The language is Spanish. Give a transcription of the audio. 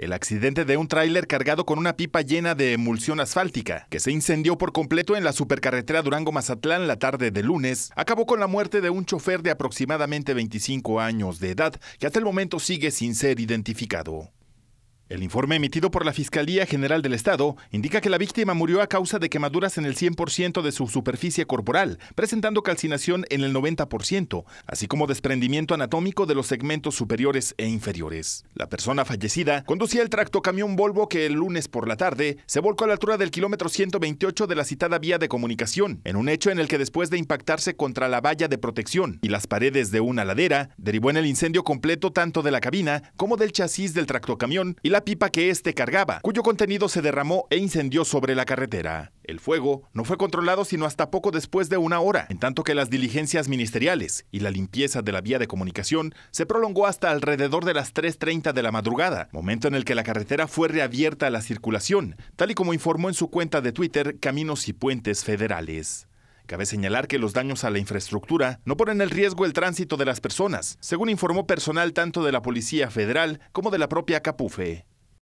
el accidente de un tráiler cargado con una pipa llena de emulsión asfáltica, que se incendió por completo en la supercarretera Durango-Mazatlán la tarde de lunes, acabó con la muerte de un chofer de aproximadamente 25 años de edad, que hasta el momento sigue sin ser identificado. El informe emitido por la Fiscalía General del Estado indica que la víctima murió a causa de quemaduras en el 100% de su superficie corporal, presentando calcinación en el 90%, así como desprendimiento anatómico de los segmentos superiores e inferiores. La persona fallecida conducía el tractocamión Volvo que el lunes por la tarde se volcó a la altura del kilómetro 128 de la citada vía de comunicación, en un hecho en el que después de impactarse contra la valla de protección y las paredes de una ladera, derivó en el incendio completo tanto de la cabina como del chasis del tractocamión y la pipa que éste cargaba, cuyo contenido se derramó e incendió sobre la carretera. El fuego no fue controlado sino hasta poco después de una hora, en tanto que las diligencias ministeriales y la limpieza de la vía de comunicación se prolongó hasta alrededor de las 3.30 de la madrugada, momento en el que la carretera fue reabierta a la circulación, tal y como informó en su cuenta de Twitter Caminos y Puentes Federales. Cabe señalar que los daños a la infraestructura no ponen en riesgo el tránsito de las personas, según informó personal tanto de la Policía Federal como de la propia Capufe.